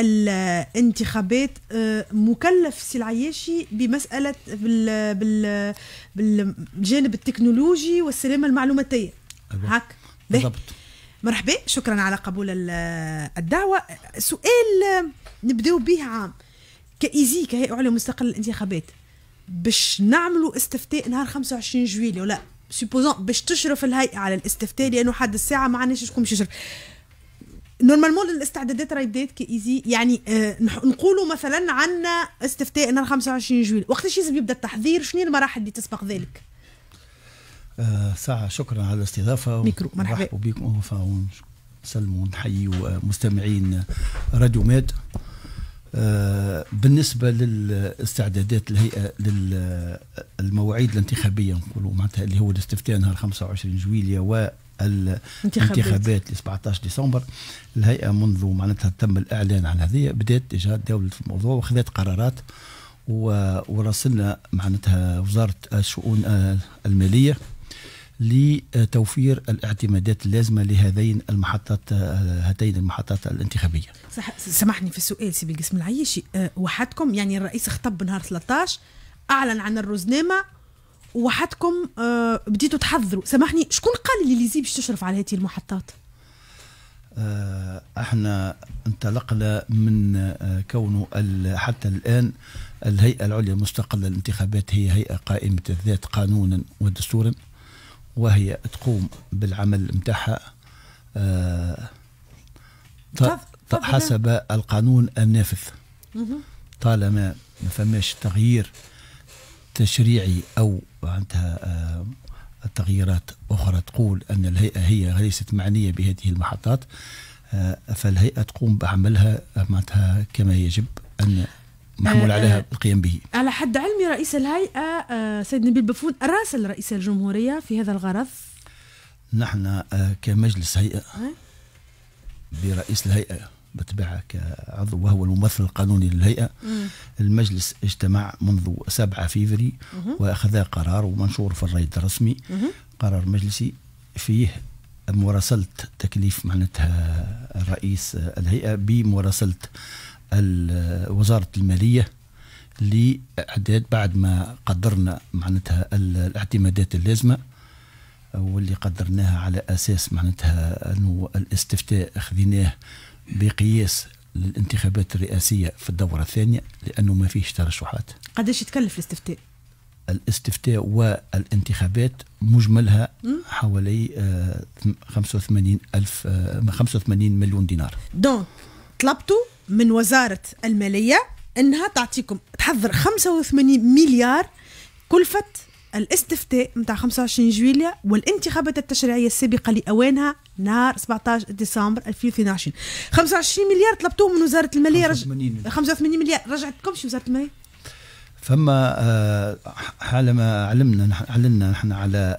الانتخابات آه، مكلف سي العياشي بمساله بال بال بالجانب التكنولوجي والسلامه المعلوماتيه أيوة. هاك بالضبط مرحبا شكرا على قبول الدعوه سؤال نبداو به عام كايزي كهيئه عليا مستقله للانتخابات باش نعملوا استفتاء نهار 25 جويلي ولا سيبوزون باش تشرف الهيئه على الاستفتاء لانه حد الساعه ما عندناش شكون باش يشرف نورمالمون الاستعدادات راهي بدات كايزي يعني آه نقولوا مثلا عندنا استفتاء نهار 25 جويل وقتاش لازم يبدا التحضير شنو المراحل اللي تسبق ذلك؟ آه ساعة شكرا على الاستضافة ميكرو مرحبا بكم ونسلموا ونحيوا مستمعين راديو ماد آه، بالنسبة للاستعدادات الهيئة للمواعيد الانتخابية نقولوا معناتها اللي هو الاستفتاء نهار 25 و الانتخابات ل 17 ديسمبر الهيئه منذ معناتها تم الاعلان عن هذه بدات ديجا دوله في الموضوع وخذت قرارات وراسلنا معناتها وزاره الشؤون الماليه لتوفير الاعتمادات اللازمه لهذين المحطات هاتين المحطات الانتخابيه. صح سامحني في السؤال سي بالقسم العيشي أه، وحدكم يعني الرئيس خطب نهار 13 اعلن عن الرزنامه وحدكم آه بديتوا تحضروا سامحني شكون قال لي ليزي باش تشرف على هذه المحطات آه احنا انطلقنا من آه كونه حتى الان الهيئه العليا المستقله للانتخابات هي هيئه قائمه الذات قانونا ودستورا وهي تقوم بالعمل نتاعها آه حسب القانون النافذ طالما ما فماش تغيير تشريعي أو عندها آه، تغييرات أخرى تقول أن الهيئة هي ليست معنية بهذه المحطات آه، فالهيئة تقوم بعملها آه، معناتها كما يجب أن محمول عليها القيام به على حد علمي رئيس الهيئة سيد نبيل بفون راسل رئيس الجمهورية في هذا الغرض نحن كمجلس هيئة برئيس الهيئة بتبعها كعضو وهو الممثل القانوني للهيئة مم. المجلس اجتمع منذ 7 فيفري وأخذ قرار ومنشور في الريد الرسمي مم. قرار مجلسي فيه مراسلة تكليف معناتها الرئيس الهيئة بمراسلة وزارة المالية لإعداد بعد ما قدرنا معناتها الاعتمادات اللازمة واللي قدرناها على أساس معناتها أنه الاستفتاء خذيناه بقياس للانتخابات الرئاسية في الدورة الثانية لأنه ما فيش ترشحات قداش يتكلف الاستفتاء؟ الاستفتاء والانتخابات مجملها حوالي 85 آه، ألف 85 آه، مليون دينار دونك طلبتوا من وزارة المالية أنها تعطيكم تحضر 85 مليار كلفة الاستفتاء نتاع 25 جويليا والانتخابات التشريعية السابقة لأوانها نهار 17 ديسمبر 2022 25 مليار طلبتوهم من وزاره الماليه رج... 85 مليار رجعتكمش وزاره الماليه فما آه، حالما علمنا علمنا نحن على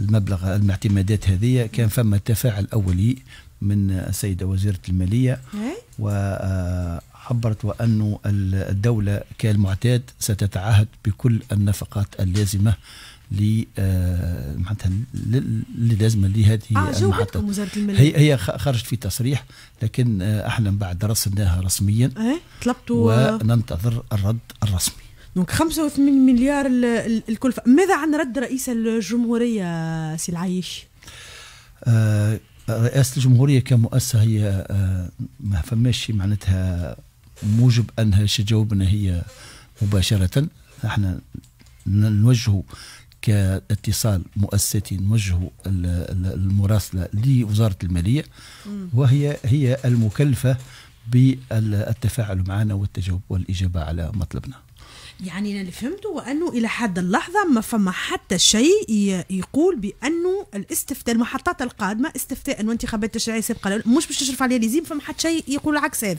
المبلغ المعتمدات هذه كان فما تفاعل اولي من السيده وزيره الماليه إيه؟ وعبرت آه، وانه الدوله كالمعتاد ستتعهد بكل النفقات اللازمه ل آه، معناتها للازمه لهذه آه المحطه هي هي خرجت في تصريح لكن آه، احنا من بعد رصدناها رسميا ايه طلبتوا وننتظر الرد الرسمي دونك 85 مليار الكلفه ماذا عن رد رئيس الجمهوريه سي العايش؟ آه، رئاسه الجمهوريه كمؤسسه هي ما فماش معناتها موجب انها تجاوبنا هي مباشره احنا نوجهوا كاتصال مؤسسي نوجه المراسله لوزاره الماليه وهي هي المكلفه بالتفاعل معنا والتجاوب والاجابه على مطلبنا. يعني انا اللي فهمته هو انه الى حد اللحظه ما فما حتى شيء يقول بانه الاستفتاء المحطات القادمه استفتاء وانتخابات تشريعيه سابقه مش باش تشرف عليها لزيم فما حتى شيء يقول العكس هذا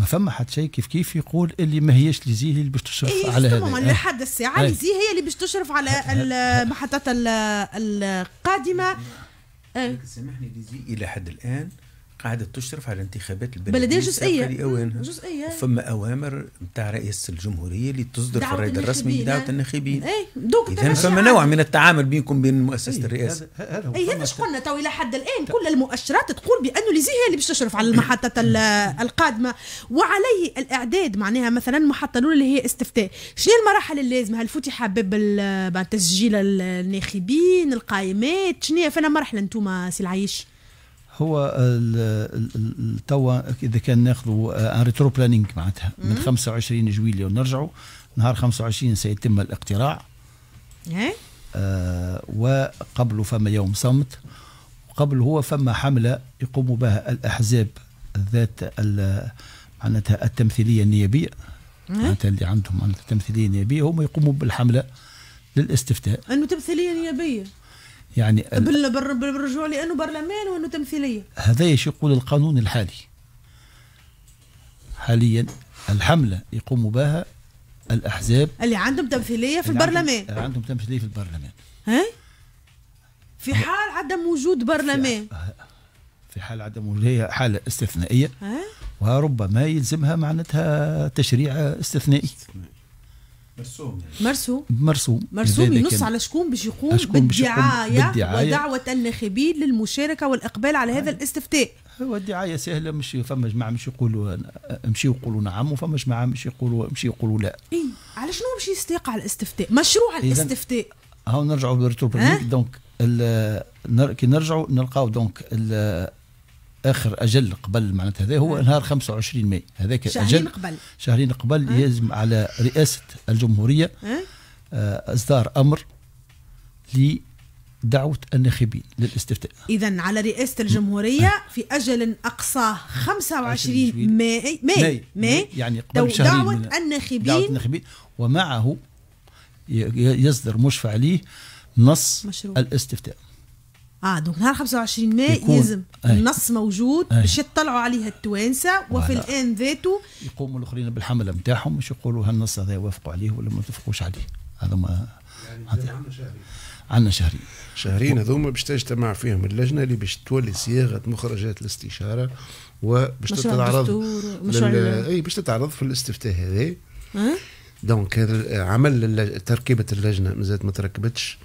ما فما حد شيء كيف كيف يقول اللي ما هيش ليزي اللي باش تشرف إيه على هذا طبعا لحد آه. الساعه آه. زي هي اللي باش تشرف على آه. المحطات القادمه سامحني ليزي الى حد الان قاعدة تشرف على انتخابات البلدية بلدية جزئية أوانها. جزئية فما أوامر نتاع رئيس الجمهورية اللي تصدر في الريد الرسمي دعوة آه. الناخبين أي دوك إذا فما نوع من التعامل بينكم بين مؤسسة إيه. الرئاسة أي هذا إيه، شقلنا تو إلى حد الآن طيب. كل المؤشرات تقول بأنه ليزي هي اللي باش تشرف على المحطة القادمة وعليه الإعداد معناها مثلا المحطة الأولى اللي هي استفتاء شنو المراحل اللازمة هل فتح باب تسجيل الناخبين القائمات شنو هي فين مرحلة أنتم سي العيش هو توا اذا كان ناخذوا ان ريترو بلانينج معناتها من 25 جويليه ونرجعوا نهار 25 سيتم الاقتراع ايه آه، وقبله فما يوم صمت وقبل هو فما حمله يقوم بها الاحزاب ذات معناتها التمثيليه النيابيه إيه؟ معناتها اللي عندهم معناتها التمثيليه النيابيه هم يقوموا بالحمله للاستفتاء انه تمثيليه نيابيه يعني آه, بالرجوع لانه برلمان وانه تمثيليه هذا ايش يقول القانون الحالي حاليا الحمله يقوم بها الاحزاب اللي عندهم تمثيليه في البرلمان اللي عندهم تمثيليه في البرلمان ها في حال عدم وجود برلمان في حال عدم وجود هي حاله استثنائيه وربما يلزمها معناتها تشريع استثنائي مرسوم مرسوم مرسوم ينص يعني على شكون باش يقوم بالدعاية, ودعوة الناخبين للمشاركة والإقبال على هذا الاستفتاء هو الدعاية سهلة مش فما جماعة مش يقولوا مش يقولوا نعم وفما جماعة مش يقولوا مش يقولوا لا إي على شنو باش يستيقع الاستفتاء مشروع الاستفتاء هاو نرجعوا بالريتور دونك كي نرجعوا نلقاو دونك اخر اجل قبل معناتها هذا هو نهار 25 ماي هذاك شهرين قبل شهرين قبل أه؟ يلزم على رئاسه الجمهوريه أه؟ اصدار امر لدعوه الناخبين للاستفتاء اذا على رئاسه الجمهوريه أه؟ في اجل اقصاه 25 ماي ماي ماي يعني قبل شهرين دعوه الناخبين دعوه الناخبين ومعه يصدر مشفع عليه نص مشروع. الاستفتاء اه دونك نهار 25 ماي يلزم النص موجود باش يطلعوا عليها التوانسه وفي الان ذاته يقوموا الاخرين بالحمله نتاعهم باش يقولوا هالنص هذا يوافقوا عليه ولا ما يوافقوش عليه هذا ما يعني عندنا شهرين شهرين هذوما باش تجتمع فيهم اللجنه اللي باش تولي صياغه مخرجات الاستشاره وباش تتعرض لل... اي باش تتعرض في الاستفتاء هذا دونك عمل تركيبه اللجنه مازالت ما تركبتش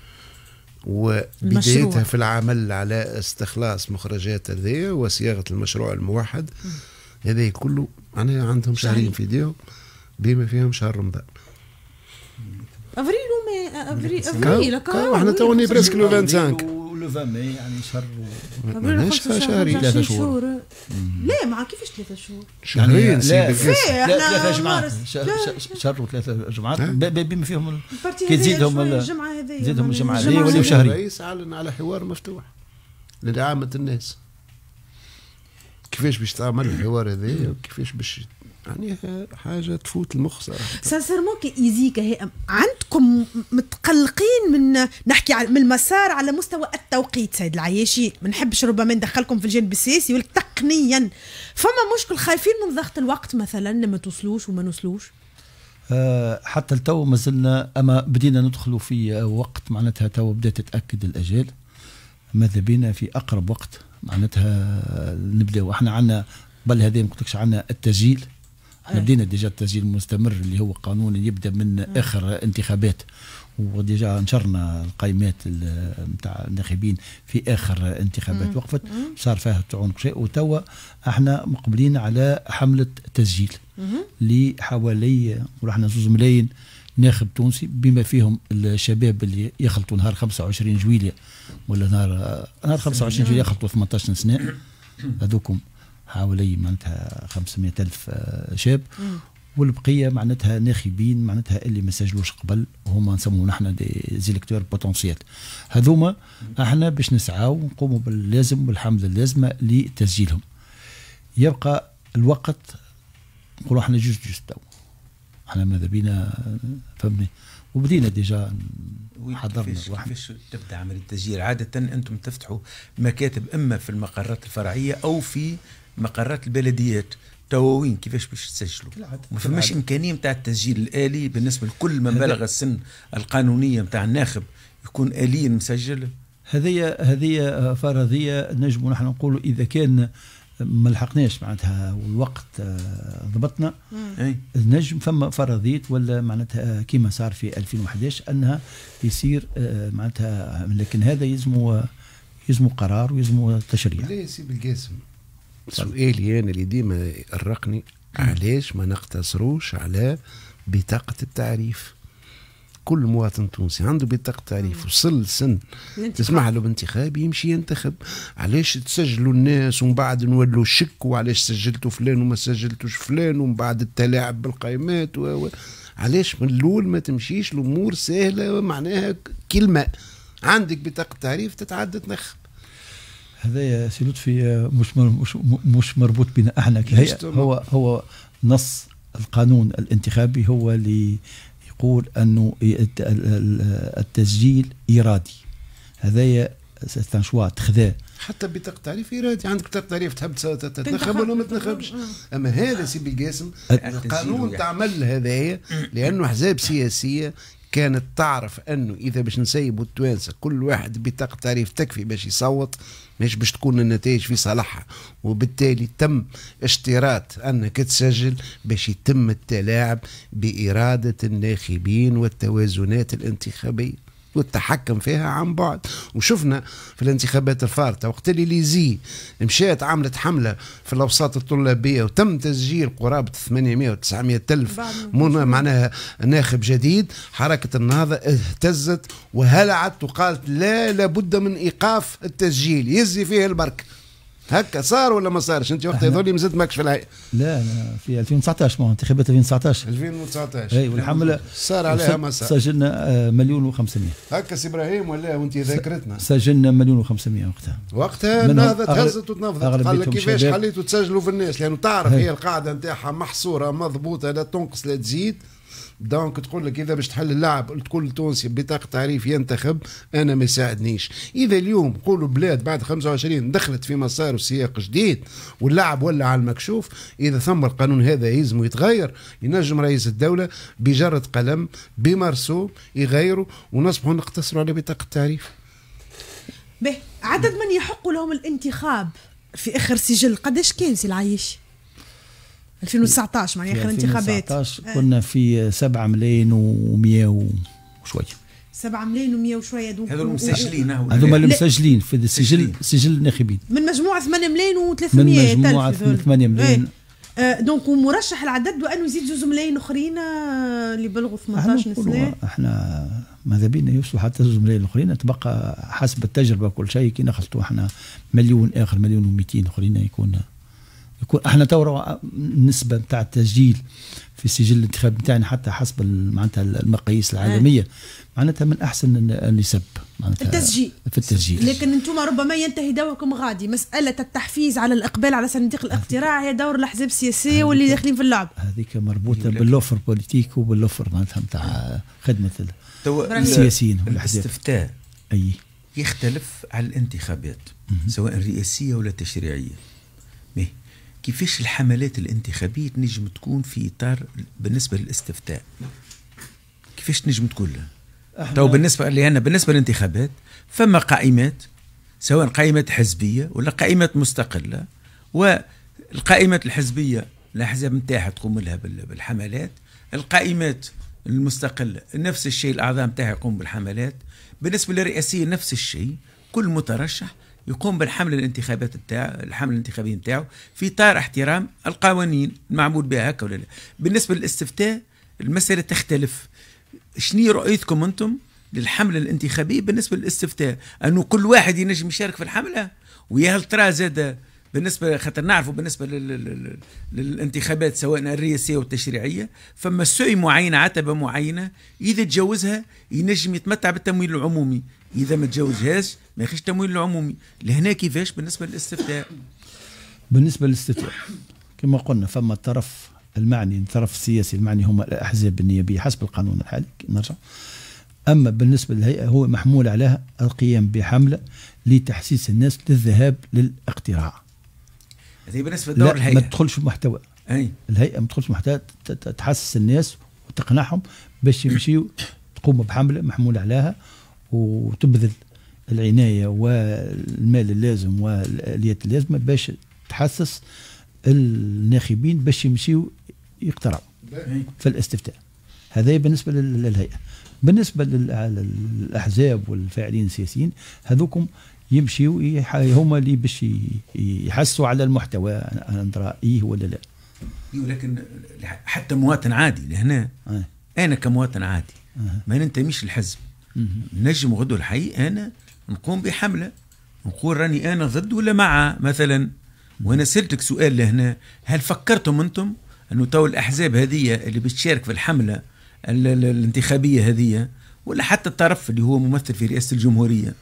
وبدايتها في العمل على استخلاص مخرجات هذه وصياغه المشروع الموحد هذا كله معناها عندهم شهرين في ديو بما فيهم شهر رمضان افريل وما افريل افريل احنا توني بريسك لو 25 لو 20 ماي يعني شهر و... شهر شهرين ثلاثة شهور لا ما كيفاش ثلاثة شهور؟ شهرين يعني لا ثلاثة جمعات شهر وثلاثة جمعات بما فيهم كي تزيدهم الجمعة هذه تزيدهم الجمعة هذه ولا شهرين الرئيس أعلن على حوار مفتوح لدعامة الناس كيفاش باش تعمل الحوار هذايا وكيفاش باش يعني حاجه تفوت المخ صراحه كايزيكا هي عندكم متقلقين من نحكي من المسار على مستوى التوقيت سيد العياشي ما نحبش ربما ندخلكم في الجانب السياسي ولكن تقنيا فما مشكل خايفين من ضغط الوقت مثلا ما توصلوش وما نوصلوش آه، حتى التو ما زلنا اما بدينا ندخلوا في وقت معناتها تو بدات تتاكد الاجال ماذا بينا في اقرب وقت معناتها نبداو احنا عندنا بل هذا ما قلتلكش عندنا التسجيل بدينا ديجا التسجيل المستمر اللي هو قانون يبدا من اخر انتخابات وديجا نشرنا القائمات نتاع الناخبين في اخر انتخابات مم. وقفت صار فيها تعون شيء وتوا احنا مقبلين على حمله تسجيل لحوالي احنا زوز ملايين ناخب تونسي بما فيهم الشباب اللي يخلطوا نهار 25 جويلية ولا نهار نهار 25 جويلية يخلطوا 18 سنة هذوكم حوالي معناتها 500 ألف آه، شاب والبقيه معناتها ناخبين معناتها اللي ما سجلوش قبل هما نسموه نحن دي زيلكتور بوتونسيال هذوما احنا باش نسعاو ونقوموا باللازم والحمد اللازمه لتسجيلهم يبقى الوقت نقولوا احنا جوج جوج تو احنا ماذا بينا فهمني وبدينا ديجا حضرنا كيفاش تبدا عمليه التسجيل عاده انتم تفتحوا مكاتب اما في المقرات الفرعيه او في مقرات البلديات تواوين كيفاش باش تسجلوا ما فماش امكانيه نتاع التسجيل الالي بالنسبه لكل من بلغ السن القانونيه نتاع الناخب يكون اليا مسجل هذه هذه فرضيه نجم نحن نقولوا اذا كان ما لحقناش معناتها والوقت آه، ضبطنا نجم فما فرضيه ولا معناتها كما صار في 2011 انها يصير آه، معناتها لكن هذا يزمو يزمو قرار ويزمو تشريع لا يا سي بالقاسم سؤالي انا اللي ديما يقرقني علاش ما نقتصروش على بطاقه التعريف كل مواطن تونسي عنده بطاقه تعريف وصل لسن تسمح له بانتخاب يمشي ينتخب علاش تسجلوا الناس ومن بعد نولوا الشك وعلاش سجلتوا فلان وما سجلتوش فلان ومن بعد التلاعب بالقيمات و... علاش من الاول ما تمشيش الامور سهله معناها كلمه عندك بطاقه تعريف تتعدى تنخب هذايا سي لطفي آه، مش مش مش مربوط بنا احنا هو هو نص القانون الانتخابي هو اللي يقول انه التسجيل ارادي هذايا سيتان شوا تخذاه حتى بطاقه تعريف ارادي عندك بطاقه تعريف تحب تنتخب ولا ما تنتخبش اما هذا سي بالقاسم أه. القانون أه. تعمل هذايا لانه احزاب سياسيه كانت تعرف انه اذا باش نسيبوا التوانسه كل واحد بطاقه تعريف تكفي باش يصوت مش باش تكون النتائج في صالحها وبالتالي تم اشتراط انك تسجل باش يتم التلاعب باراده الناخبين والتوازنات الانتخابيه والتحكم فيها عن بعد وشفنا في الانتخابات الفارطة وقت اللي ليزي مشات عملت حملة في الأوساط الطلابية وتم تسجيل قرابة 800 و 900 ألف معناها ناخب جديد حركة النهضة اهتزت وهلعت وقالت لا لابد من إيقاف التسجيل يزي فيه البرك هكا صار ولا ما صارش انت وقت هذول مازلت ماكش في الهيئه لا لا في 2019 ما انتخابات 2019 2019 اي والحمله صار عليها ما صار سجلنا آه، مليون و500 هكا سي ابراهيم ولا وانت ذاكرتنا سجلنا مليون و500 وقتها وقتها النهضه تهزت وتنفضت قال لك كيفاش خليتوا تسجلوا في الناس لانه تعرف هي القاعده نتاعها محصوره مضبوطه لا تنقص لا تزيد دونك تقول لك اذا باش تحل اللاعب تقول تونسي بطاقه تعريف ينتخب انا ما يساعدنيش اذا اليوم قولوا بلاد بعد 25 دخلت في مسار وسياق جديد واللاعب ولا على المكشوف اذا ثم القانون هذا يلزم يتغير ينجم رئيس الدوله بجره قلم بمرسوم يغيره ونصبحوا نقتصروا على بطاقه التعريف عدد من يحق لهم الانتخاب في اخر سجل قداش كان سي العيش 2019 معناها اخر انتخابات 2019 كنا في 7 آه. ملايين و100 وشويه 7 ملايين و100 وشويه هذوك هذول المسجلين هذوما المسجلين في السجل سجل الناخبين من مجموعه 8 ملايين و300 من مجموعه 8 ملايين إيه. آه، دونك ومرشح العدد وانه يزيد جوج ملايين اخرين آه، اللي بلغوا 18 سنه احنا ماذا بينا يوصلوا حتى جوج ملايين اخرين تبقى حسب التجربه كل شيء كي نخلطوا احنا مليون اخر مليون و200 اخرين يكون يكون احنا تو النسبه نتاع التسجيل في سجل الانتخاب نتاعنا حتى حسب معناتها المقاييس العالميه نعم. معناتها من احسن النسب معناتها التسجيل في التسجيل لكن انتم ربما ينتهي دوركم غادي مساله التحفيز على الاقبال على صناديق الاقتراع هي دور الاحزاب السياسيه واللي داخلين في اللعب هذيك مربوطه باللوفر بوليتيك وباللوفر معناتها نتاع خدمه السياسيين والاحزاب الاستفتاء اي يختلف على الانتخابات سواء رئاسيه ولا تشريعيه كيفاش الحملات الانتخابية تنجم تكون في إطار بالنسبة للاستفتاء كيفاش تنجم تقول له تو بالنسبة لأن بالنسبة للانتخابات فما قائمات سواء قائمات حزبية ولا قائمات مستقلة والقائمات الحزبية الأحزاب نتاعها تقوم لها بالحملات القائمات المستقلة نفس الشيء الأعضاء نتاعها يقوم بالحملات بالنسبة للرئاسية نفس الشيء كل مترشح يقوم بالحمل الانتخابات بتاع الحمل الانتخابي نتاعو في اطار احترام القوانين المعمول بها هكا ولا لا بالنسبه للاستفتاء المساله تختلف شنو رؤيتكم انتم للحمله الانتخابيه بالنسبه للاستفتاء انه كل واحد ينجم يشارك في الحمله ويا هل ترى زاد بالنسبه خاطر نعرفوا بالنسبه للانتخابات سواء الرئاسيه والتشريعيه فما سوي معينه عتبه معينه اذا تجاوزها ينجم يتمتع بالتمويل العمومي اذا ما تجاوزهاش ما يخش التمويل العمومي لهنا كيفاش بالنسبه للاستفتاء بالنسبه للاستفتاء كما قلنا فما الطرف المعني الطرف السياسي المعني هما الاحزاب النيابيه حسب القانون الحالي نرجع اما بالنسبه للهيئه هو محمول عليها القيام بحمله لتحسيس الناس للذهاب للاقتراع هذه بالنسبه لدور الهيئه ما تدخلش محتوى أي. الهيئه ما تدخلش محتوى تحسس الناس وتقنعهم باش يمشيوا تقوم بحمله محمول عليها وتبذل العنايه والمال اللازم والاليات اللازمه باش تحسس الناخبين باش يمشيو يقترعوا إيه. في الاستفتاء هذا بالنسبه للهيئه بالنسبه للاحزاب والفاعلين السياسيين هذوكم يمشيوا هما اللي باش يحسوا على المحتوى انا ايه ولا لا إيه، ولكن حتى مواطن عادي لهنا آه. انا كمواطن عادي آه. ما ننتميش للحزب نجم غدو الحي انا نقوم بحمله نقول راني انا ضد ولا مع مثلا وانا سالتك سؤال لهنا هل فكرتم انتم انه تو الاحزاب هذه اللي بتشارك في الحمله الانتخابيه هذه ولا حتى الطرف اللي هو ممثل في رئاسه الجمهوريه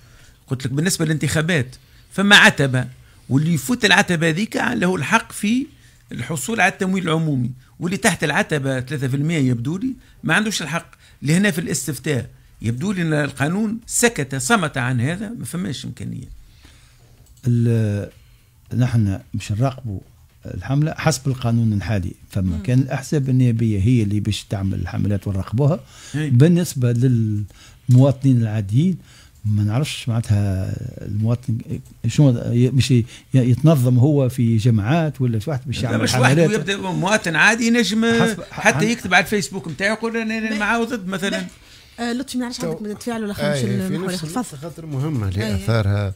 قلت لك بالنسبه للانتخابات فما عتبه واللي يفوت العتبه هذيك له الحق في الحصول على التمويل العمومي واللي تحت العتبه 3% يبدو لي ما عندوش الحق لهنا في الاستفتاء يبدو لي ان القانون سكت صمت عن هذا ما فماش امكانيه نحن مش نراقبوا الحمله حسب القانون الحالي فما مم. كان الاحزاب النيابيه هي اللي باش تعمل الحملات ونراقبوها إيه. بالنسبه للمواطنين العاديين ما نعرفش معناتها المواطن شنو مش يتنظم هو في جماعات ولا في واحد باش يعمل مش واحد يبدا مواطن عادي نجم حتى يكتب على الفيسبوك نتاعو يقول انا مع ضد مثلا آه، لطفي ما نعرفش عندك مدى تفاعل ولا خمس المحور تفضل خاطر مهمه آه، لاثارها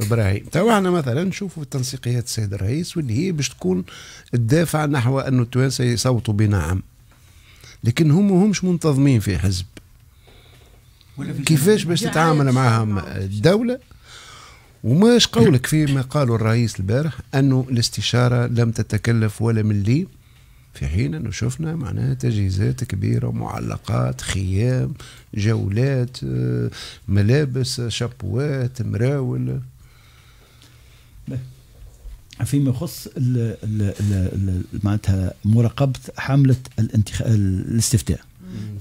ابراهيم توا احنا مثلا نشوفوا التنسيقيات السيد الرئيس واللي هي باش تكون الدافع نحو انه التوانسه يصوتوا بنعم لكن هم همش منتظمين في حزب كيفاش باش تتعامل معهم آه، الدوله وماش قولك فيما قالوا الرئيس البارح انه الاستشاره لم تتكلف ولا مليم في حين انه شفنا معناها تجهيزات كبيره معلقات خيام جولات آه، ملابس شابوات مراول نعم. فيما يخص معناتها مراقبه حمله الانتخ... الاستفتاء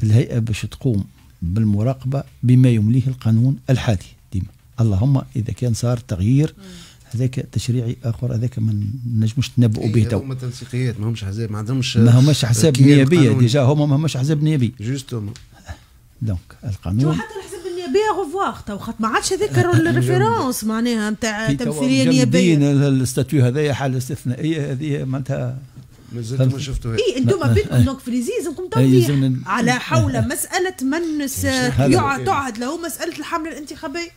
الهيئه باش تقوم بالمراقبه بما يمليه القانون الحالي ديما اللهم اذا كان صار تغيير مم. هذاك تشريعي اخر هذاك ما نجموش نبؤوا إيه، به تو. هما تنسيقيات ماهمش احزاب ما عندهمش ما هماش احزاب نيابيه ديجا هما ما هماش احزاب نيابيه. جوستومون. دونك القانون حتى الاحزاب النيابيه غوفواغ تو خاطر ما عادش هذاك الريفيرونس معناها نتاع تمثيليه نيابيه. الستاتيو هذايا حاله استثنائيه هذه معناتها مازلت ما شفتوهاش اي انتم بينكم دونك في لازمكم توضيح على إيه. حول مساله من تعهد له مساله الحمله الانتخابيه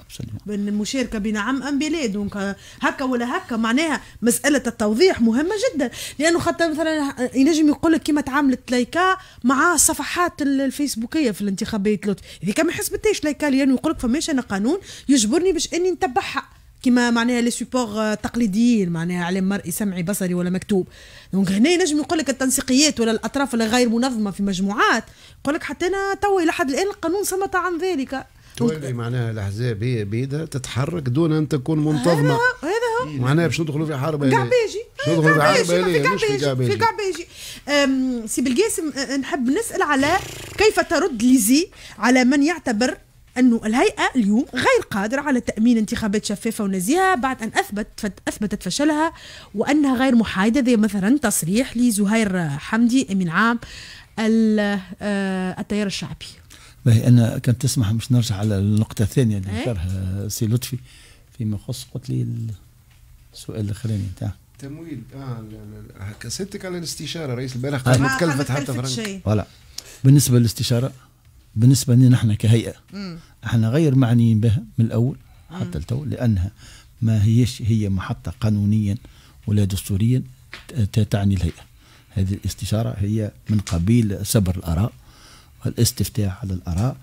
بين المشاركه بين عام ام بلاد دونك هكا ولا هكا معناها مساله التوضيح مهمه جدا لانه خاطر مثلا ينجم يقول لك كيما تعاملت لايكا مع الصفحات الفيسبوكيه في الانتخابات لطف اذا كان ما حسبتهاش لايكا لانه يقول لك فماش انا قانون يجبرني باش اني نتبعها كيما معناها لي سوبور آه، تقليديين معناها على مرئي سمعي بصري ولا مكتوب دونك هنا نجم يقول لك التنسيقيات ولا الاطراف اللي غير منظمه في مجموعات يقول لك حتى انا تو لحد الان القانون صمت عن ذلك تولي معناها الاحزاب هي بيدها تتحرك دون ان تكون منتظمه هذا هو معناها باش ندخلوا في حرب قعبيجي ندخلوا في حرب في قعبيجي في سي بالقاسم نحب نسال على كيف ترد ليزي على من يعتبر أنه الهيئة اليوم غير قادرة على تأمين انتخابات شفافة ونزيهة بعد أن أثبت أثبتت فشلها وأنها غير محايدة زي مثلا تصريح لزهير حمدي من عام آه، التيار الشعبي باهي أنا كنت تسمح مش نرجع على النقطة الثانية اللي إيه؟ ذكرها سي لطفي فيما يخص قلت لي السؤال الاخراني نتاع تمويل اه هكا على الاستشاره رئيس البارح آه. ما تكلفت حتى فرنك فوالا بالنسبه للاستشاره بالنسبه لنا نحن كهيئه مم. احنا غير معنيين بها من الاول حتى التو لانها ما هيش هي محطه قانونيا ولا دستوريا تعني الهيئه هذه الاستشاره هي من قبيل سبر الاراء والاستفتاء على الاراء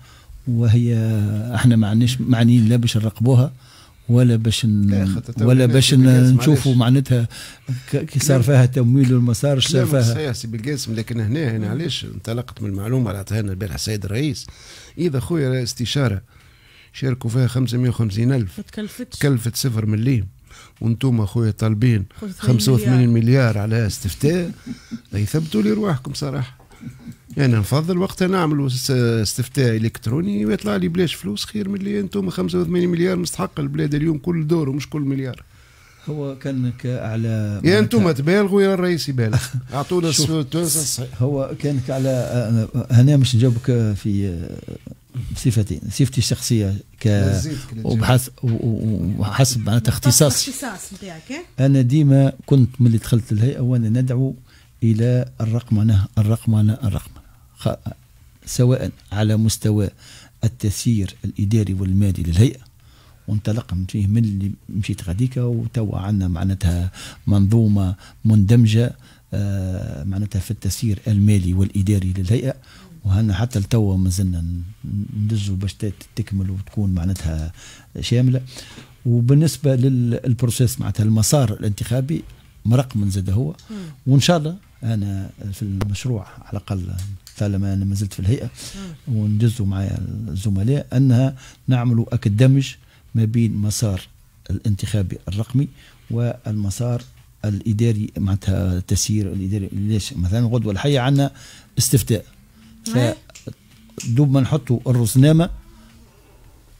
وهي احنا ما معنيش معنيين لا باش نراقبوها ولا باش ولا باش نشوفوا معناتها كي صار فيها تمويل وما صارش صار فيها صحيح سي بالقاسم لكن هنا هنا علاش انطلقت من المعلومه اللي عطاها لنا البارح السيد الرئيس اذا خويا استشاره شاركوا فيها 550 الف تكلفتش كلفت صفر مليم وانتم اخويا طالبين 85 مليار. مليار على استفتاء يثبتوا لي رواحكم صراحه يعني نفضل وقتها نعملوا استفتاء الكتروني ويطلع لي بلاش فلوس خير من اللي انتم 85 مليار مستحق البلاد اليوم كل دور ومش كل مليار هو كان على يا انتم تبالغوا يا الرئيس يبالغ اعطونا التونس الصحيح هو كان على هنا مش نجاوبك في صفتي صفتي الشخصيه ك وبحث وحسب معناتها اختصاصي الاختصاص نتاعك انا ديما كنت ملي دخلت الهيئه وانا ندعو الى الرقمنه الرقمنه الرقمنه سواء على مستوى التسيير الاداري والمالي للهيئه وانطلق من فيه من اللي مشيت غاديكا وتوا عندنا معناتها منظومه مندمجه آه معناتها في التسيير المالي والاداري للهيئه وهنا حتى لتوا مازلنا ندزوا باش تكمل وتكون معناتها شامله وبالنسبه للبروسيس معناتها المسار الانتخابي مرقم زاد هو وان شاء الله انا في المشروع على الاقل حتى انا ما زلت في الهيئه وندزوا معايا الزملاء انها نعملوا الدمج ما بين مسار الانتخابي الرقمي والمسار الاداري معناتها التسيير الاداري ليش مثلا غدوه الحيه عندنا استفتاء ف دوب ما نحطوا الرسنامه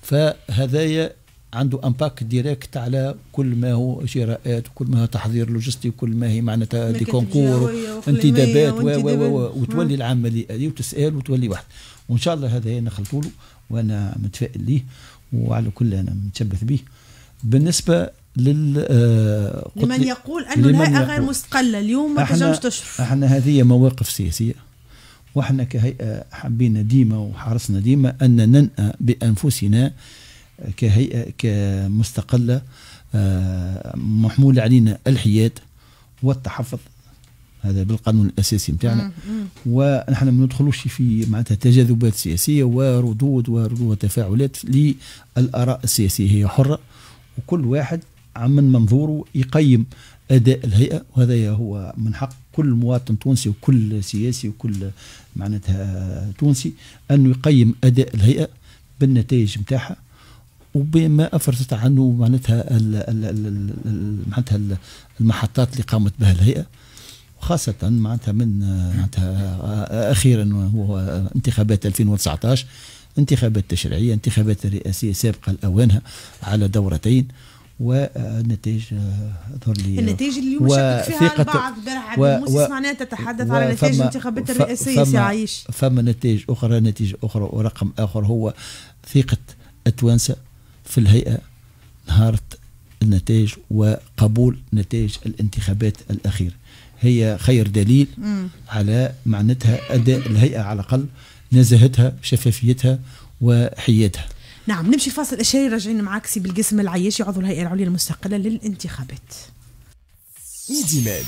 فهذايا عنده امباك ديريكت على كل ما هو شراءات وكل ما هو تحضير لوجستي وكل ما هي معناتها دي كونكور انتدابات و و وتولي العمليه هذه وتسال وتولي واحد وان شاء الله هذا نخلطوا له وانا متفائل ليه وعلى كل انا متشبث به بالنسبه لل آه، لمن يقول أن الهيئة غير مستقلة اليوم ما تنجمش تشرف احنا هذه مواقف سياسية واحنا كهيئة حبينا ديما وحرصنا ديما أن ننأى بأنفسنا كهيئة كمستقلة آه، محمولة علينا الحياد والتحفظ هذا بالقانون الاساسي نتاعنا ونحن ما ندخلوش في معناتها تجاذبات سياسيه وردود وردود وتفاعلات للاراء السياسيه هي حره وكل واحد من منظوره يقيم اداء الهيئه وهذا هو من حق كل مواطن تونسي وكل سياسي وكل معناتها تونسي انه يقيم اداء الهيئه بالنتائج نتاعها وبما افرزت عنه معناتها معناتها المحطات اللي قامت بها الهيئه وخاصة معناتها من معناتها أخيرا هو انتخابات 2019 انتخابات تشريعية انتخابات رئاسية سابقة لأوانها على دورتين والنتائج ظهر لي النتائج اليوم شكك فيها البعض و و معناها تتحدث على نتائج الانتخابات الرئاسية سي عايش فما نتائج أخرى نتيجة أخرى ورقم آخر هو ثقة التوانسة في الهيئة نهارة النتائج وقبول نتائج الانتخابات الأخيرة هي خير دليل مم. على معناتها أداء الهيئة على الأقل نزاهتها شفافيتها وحيتها نعم نمشي فاصل أشياء راجعين معاك سي بالقسم العياشي عضو الهيئة العليا المستقلة للانتخابات ايدي ماد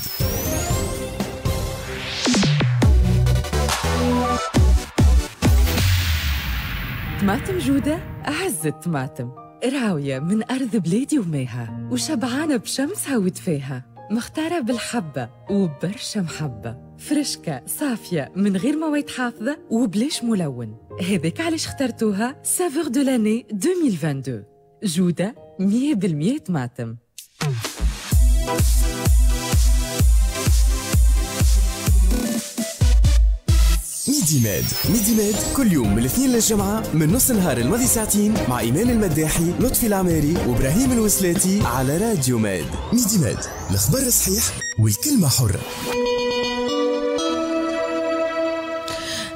طماطم جودة أعز الطماطم راوية من أرض بلادي وماها وشبعانة بشمسها ودفاها مختارة بالحبة وبرشا محبة فرشكة صافية من غير مواد حافظة وبلاش ملون هذاك علاش اخترتوها سافور دو لاني 2022 جودة 100% طماطم ميدي ميد كل يوم من الاثنين للجمعة من نص النهار الماضي ساعتين مع إيمان المداحي لطفي العماري وإبراهيم الوسلاتي على راديو ماد ميد الأخبار الصحيح والكلمة حرة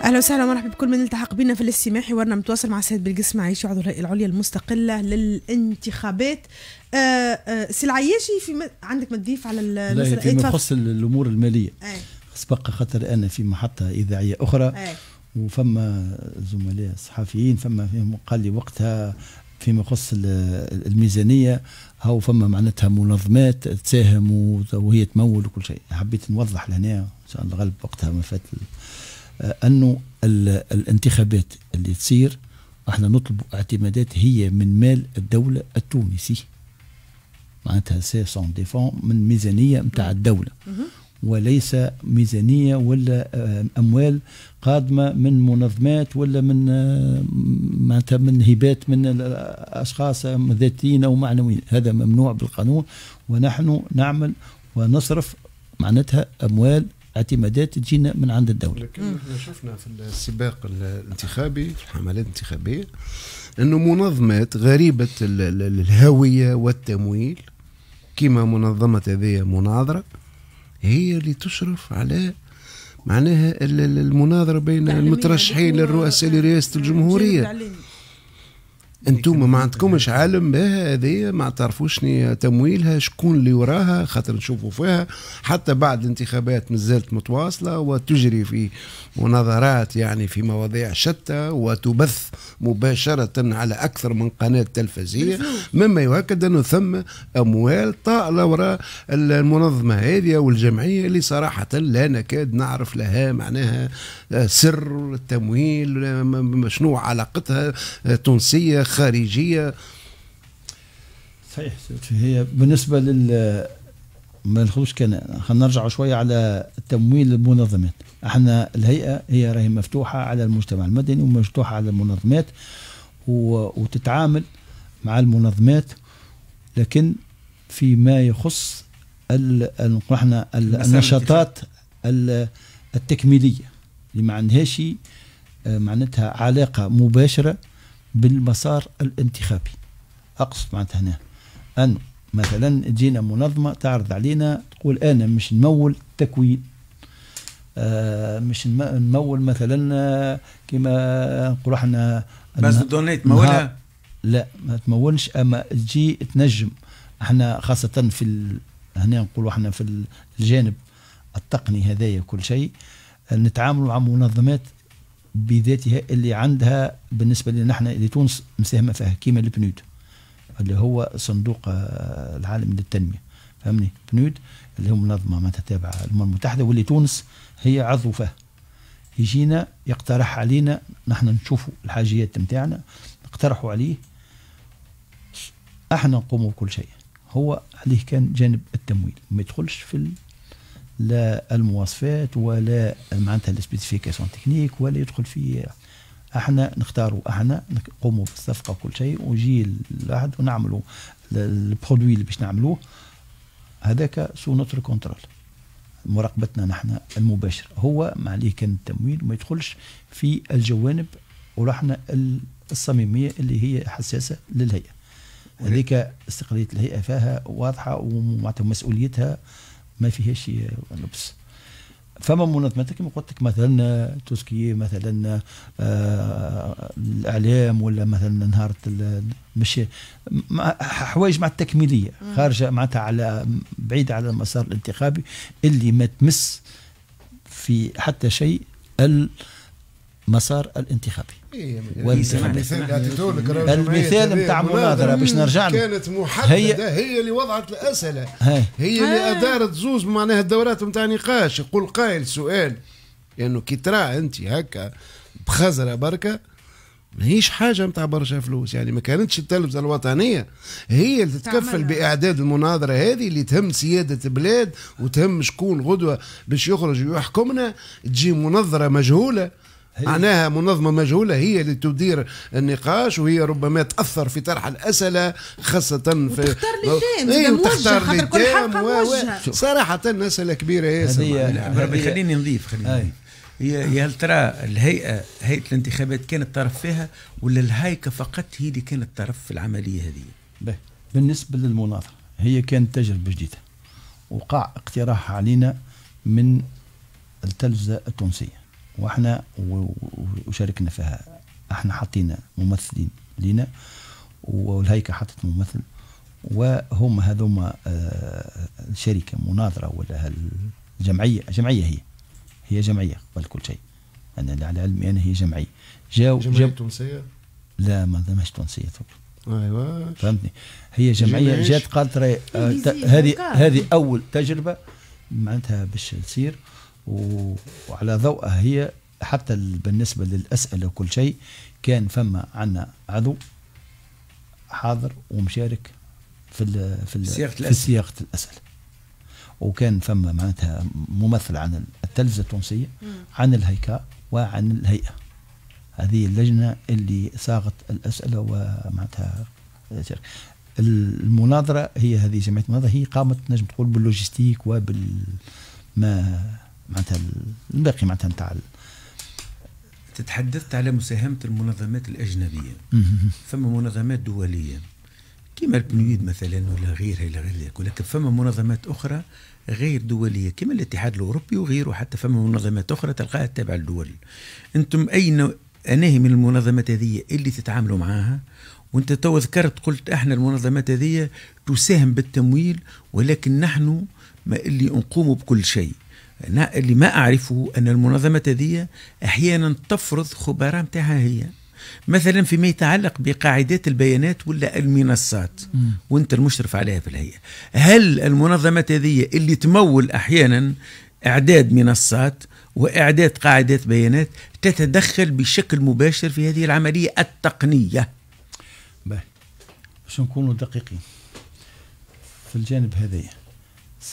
اهلا وسهلا ومرحبا بكل من التحق بنا في الاستماع حوارنا متواصل مع السيد بالقس معيشي عضو الهيئه العليا المستقله للانتخابات سي آه، العياشي آه، في عندك ما تضيف على المساله فيما يخص الامور الماليه أي. سبق خاطر انا في محطه اذاعيه اخرى أي. وفما زملاء صحفيين فما فيهم قال لي وقتها فيما يخص الميزانيه هاو فما معناتها منظمات تساهم وهي تمول وكل شيء حبيت نوضح لهنا ان شاء الله غلب وقتها ما فات انه الانتخابات اللي تصير احنا نطلب اعتمادات هي من مال الدوله التونسي معناتها سي سون ديفون من ميزانيه نتاع الدوله وليس ميزانية ولا آه، أموال قادمة من منظمات ولا من آه، معناتها من هبات من الأشخاص ذاتيين أو معنويين هذا ممنوع بالقانون ونحن نعمل ونصرف معناتها أموال اعتمادات تجينا من عند الدولة لكن احنا شفنا في السباق الانتخابي في الحملات الانتخابية أنه منظمات غريبة الهوية والتمويل كما منظمة هذه مناظرة هي اللي تشرف على معناها المناظره بين المترشحين للرؤساء لرئاسه الجمهوريه انتم ما عندكمش عالم بها هذه ما تعرفوش تمويلها شكون اللي وراها خاطر نشوفوا فيها حتى بعد الانتخابات مازالت متواصله وتجري في مناظرات يعني في مواضيع شتى وتبث مباشره على اكثر من قناه تلفزيه مما يؤكد انه ثم اموال طائله وراء المنظمه هذه والجمعيه اللي صراحه لا نكاد نعرف لها معناها سر التمويل شنو علاقتها آه، تونسيه خارجيه صحيح هي بالنسبه لل ما نخلوش كان خلينا نرجعوا شويه على تمويل المنظمات احنا الهيئه هي راهي مفتوحه على المجتمع المدني ومفتوحه على المنظمات و... وتتعامل مع المنظمات لكن فيما يخص ال... ال... احنا ال... النشاطات ال... التكميليه اللي ما عندهاش معناتها علاقه مباشره بالمسار الانتخابي اقصد معناتها هنا ان مثلا جينا منظمه تعرض علينا تقول انا مش نمول تكوين آه مش نمول مثلا آه، كما نقولوا احنا بس دونيت تمولها لا ما تمولش اما تجي تنجم احنا خاصه في ال... هنا نقولوا احنا في الجانب التقني هذايا كل شيء آه، نتعاملوا مع منظمات بذاتها اللي عندها بالنسبه لنا نحن تونس مساهمه فيها كيما البنود اللي هو صندوق آه، العالمي للتنميه فهمني بنود اللي هو منظمه معناتها تابعه للامم المتحده واللي تونس هي عضو فيها يجينا يقترح علينا نحن نشوفوا الحاجيات نتاعنا نقترحوا عليه احنا نقوموا بكل شيء هو عليه كان جانب التمويل ما يدخلش في لا المواصفات ولا معناتها السبيسيفيكاسيون تكنيك ولا يدخل في احنا نختاروا احنا نقوموا بالصفقه وكل شيء ونجي للعهد ونعملوا البرودوي اللي باش نعملوه هذاك سو نوتر كونترول مراقبتنا نحن المباشره هو ما عليه كان التمويل ما يدخلش في الجوانب ورحنا الصميميه اللي هي حساسه للهيئه هذيك استقلاليه الهيئه فيها واضحه ومسؤوليتها ما فيهاش لبس فما منظمات كما قلت لك مثلا توسكي مثلا آه، الاعلام ولا مثلا نهار مش حوايج مع التكميليه خارجه معناتها على بعيده على المسار الانتخابي اللي ما تمس في حتى شيء ال آه مسار الانتخابي المثال نتاع مناظره باش نرجع له كانت محدده هي, هي اللي وضعت الاسئله هي, هي اللي ادارت زوز معناها الدورات نتاع نقاش يقول قائل سؤال لانه يعني كي ترى انت هكا بخزره بركه ماهيش حاجه نتاع برشا فلوس يعني ما كانتش التلفزه الوطنيه هي اللي تتكفل باعداد المناظره هذه اللي تهم سياده بلاد وتهم شكون غدوه باش يخرج ويحكمنا تجي منظره مجهوله معناها منظمه مجهوله هي اللي تدير النقاش وهي ربما تاثر في طرح الاسئله خاصه في تختار لجان اي خاطر كل حلقه موجهه صراحه اسئله كبيره ربي خليني نضيف خليني هي هل ترى الهيئه هيئه الانتخابات كانت طرف فيها ولا الهيكه فقط هي اللي كانت طرف في العمليه هذه؟ بالنسبه للمناظره هي كانت تجربه جديده وقع اقتراح علينا من التلفزه التونسيه واحنا وشاركنا فيها احنا حطينا ممثلين لينا والهيكل حطت ممثل وهم هذوما الشركه آه، مناظره ولا الجمعيه جمعيه هي هي جمعيه قبل كل شيء انا اللي على علمي انا هي جمعيه جاو جمعيه تونسيه؟ لا ما مش تونسيه ايوا فهمتني هي جمعيه جات قالت آه، هذه هذه اول تجربه معناتها باش تصير وعلى ضوءها هي حتى بالنسبة للأسئلة وكل شيء كان فما عنا عضو حاضر ومشارك في الـ في الـ سياقة في سياقة الأسئلة وكان فما معناتها ممثل عن التلفزة التونسية عن الهيكاء وعن الهيئة هذه اللجنة اللي صاغت الأسئلة ومعناتها المناظرة هي هذه جمعية المناظرة هي قامت نجم تقول باللوجستيك وبال ما معناتها الباقي معناتها نتاع تتحدثت على مساهمه المنظمات الاجنبيه فما منظمات دوليه كما البنويد مثلا ولا غيرها الى غير ذلك ولكن فما منظمات اخرى غير دوليه كما الاتحاد الاوروبي وغيره حتى فما منظمات اخرى تلقاها تابعه للدول انتم اين اناهي من المنظمات هذه اللي تتعاملوا معاها وانت تو ذكرت قلت احنا المنظمات هذه تساهم بالتمويل ولكن نحن ما اللي نقوم بكل شيء اللي ما أعرفه أن المنظمة هذه أحيانا تفرض خبراء نتاعها هي مثلا فيما يتعلق بقاعدات البيانات ولا المنصات وانت المشرف عليها في الهيئه هل المنظمه هذه اللي تمول احيانا اعداد منصات واعداد قاعدات بيانات تتدخل بشكل مباشر في هذه العمليه التقنيه باش نكونوا دقيقين في الجانب هذايا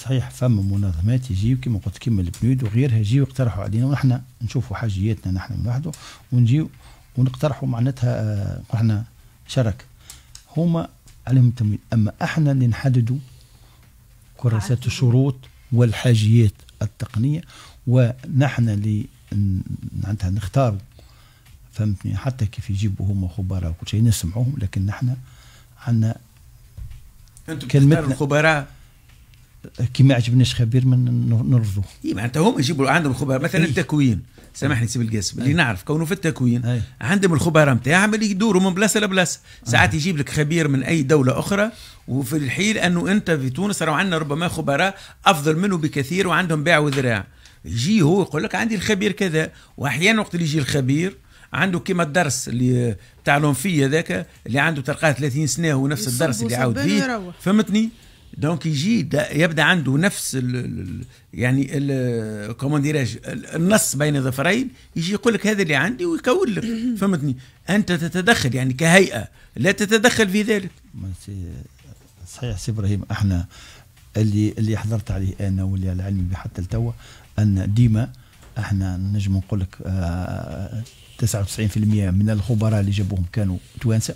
صحيح فما منظمات يجيو كما قلت كما البنود وغيرها يجيو يقترحوا علينا ونحن نشوفوا حاجياتنا نحن من وحده ونجيو ونقترحوا معناتها احنا آه، شرك هما عليهم التمويل اما احنا اللي نحددوا كراسات الشروط والحاجيات التقنيه ونحن اللي معناتها نختاروا فهمتني حتى كيف يجيبوا هما خبراء وكل شيء نسمعوهم لكن نحن عندنا انتم كلمتنا الخبراء كي ما عجبناش خبير من نرفضوه اي معناتها هم يجيبوا عندهم الخبراء مثلا التكوين سامحني سي بالقاسم اللي نعرف كونه في التكوين عندهم الخبراء نتاعهم اللي يدوروا من بلاصه لبلاصه ساعات يجيب لك خبير من اي دوله اخرى وفي الحيل انه انت في تونس راه عندنا ربما خبراء افضل منه بكثير وعندهم باع وذراع يجي هو يقول لك عندي الخبير كذا واحيانا وقت اللي يجي الخبير عنده كيما الدرس اللي تاع لونفي هذاك اللي عنده تلقاه 30 سنه هو نفس الدرس اللي عاود فيه فهمتني دونك يجي يبدا عنده نفس الـ يعني كومون النص بين ظفرين يجي يقول لك هذا اللي عندي ويكون لك فهمتني انت تتدخل يعني كهيئه لا تتدخل في ذلك صحيح سي ابراهيم احنا اللي اللي حضرت عليه انا واللي على علمي به حتى لتوا ان ديما احنا نجم نقول لك 99% آه، من الخبراء اللي جابوهم كانوا توانسه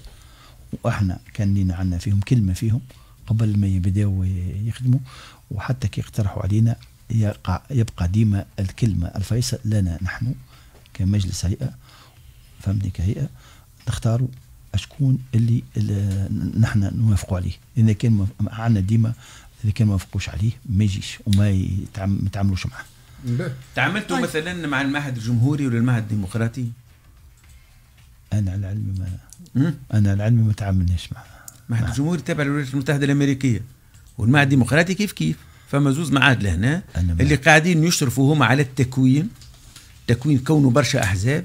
واحنا كان لينا عندنا فيهم كلمه فيهم قبل ما يبداو يخدموا وحتى كي يقترحوا علينا يقع يبقى ديما الكلمة الفيصل لنا نحن كمجلس هيئة فهمتني كهيئة نختاروا شكون اللي, اللي نحن نوافقوا عليه إذا كان عندنا ديما إذا كان ما وافقوش عليه ما يجيش وما يتعاملوش معه تعاملتوا طيب. مثلا مع المعهد الجمهوري ولا المعهد الديمقراطي؟ أنا على العلم ما أنا على العلم ما تعاملناش معه معهد نعم. الجمهوري تابع للولايات المتحده الامريكيه والمعهد الديمقراطي كيف كيف فما زوز معاهد لهنا اللي قاعدين يشرفوا هما على التكوين تكوين كونه برشا احزاب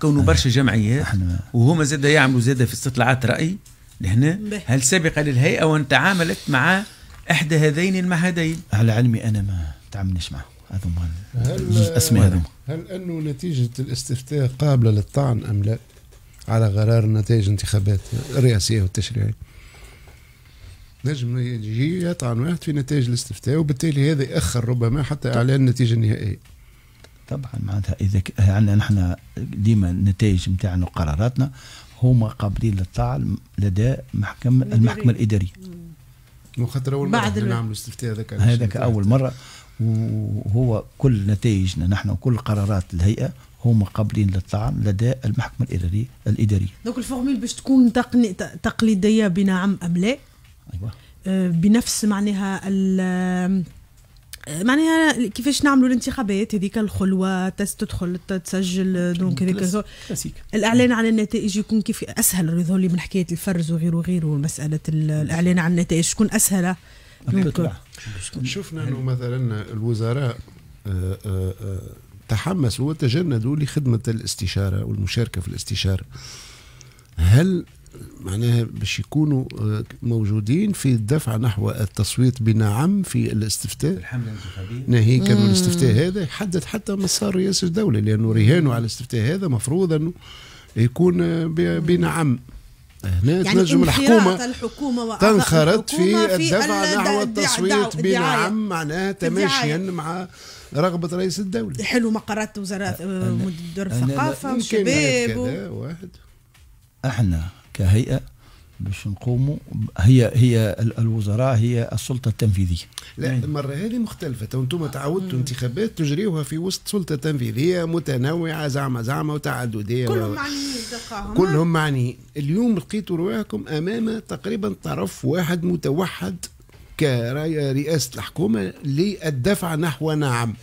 كونه برشا جمعيات وهما زاد يعملوا زاد في استطلاعات راي لهنا هل سبق للهيئه وان تعاملت مع احدى هذين المعهدين؟ على علمي انا ما تعاملناش معهم هذوما هل, هل انه نتيجه الاستفتاء قابله للطعن ام لا؟ على غرار نتائج انتخابات الرئاسيه والتشريعيه نجم يجي يطعن واحد في نتائج الاستفتاء وبالتالي هذا يأخر ربما حتى إعلان النتيجة النهائية طبعا معناتها إذا عندنا يعني نحن ديما النتائج نتاعنا وقراراتنا هما قابلين للطعن لدى محكم المحكمة الإدارية وخاطر أول مرة نعملوا الاستفتاء هذاك هذاك أول مرة وهو كل نتائجنا نحن وكل قرارات الهيئة هما قابلين للطعن لدى المحكمة الإدارية الإدارية. دوك الفورميل باش تكون تقني... تقليدية بنعم أم لا؟ أيوة. أه، بنفس معناها أه، معناها كيفاش نعملوا الانتخابات هذيك الخلوه تدخل تسجل دونك هذيك الاعلان عن النتائج يكون كيف اسهل يظهر لي من حكايه الفرز وغيره وغيره مساله نعم. الاعلان عن النتائج تكون اسهل شفنا انه مثلا الوزراء آآ أه، آآ تحمسوا وتجندوا لخدمه الاستشاره والمشاركه في الاستشاره هل معناها باش يكونوا آه، موجودين في الدفع نحو التصويت بنعم في الاستفتاء الحمله الانتخابيه ناهيك كانوا الاستفتاء هذا يحدد حتى مسار رئاسه الدوله لانه رهانه على الاستفتاء هذا مفروض انه يكون آه، بنعم هنا يعني تنجم الحكومة, الحكومة تنخرط في الدفع نحو التصويت بنعم معناها تماشيا مع رغبة رئيس الدولة حلو مقرات وزارة آه، مدير الثقافة وشباب واحد احنا كهيئه باش نقوموا هي هي الوزراء هي السلطه التنفيذيه لا المره هذه مختلفه تو انتم تعودتوا انتخابات تجريوها في وسط سلطه تنفيذيه متنوعه زعما زعما وتعدديه كلهم و... معنيين كلهم معنيين اليوم لقيتوا رواحكم امام تقريبا طرف واحد متوحد كرئاسه الحكومه للدفع نحو نعم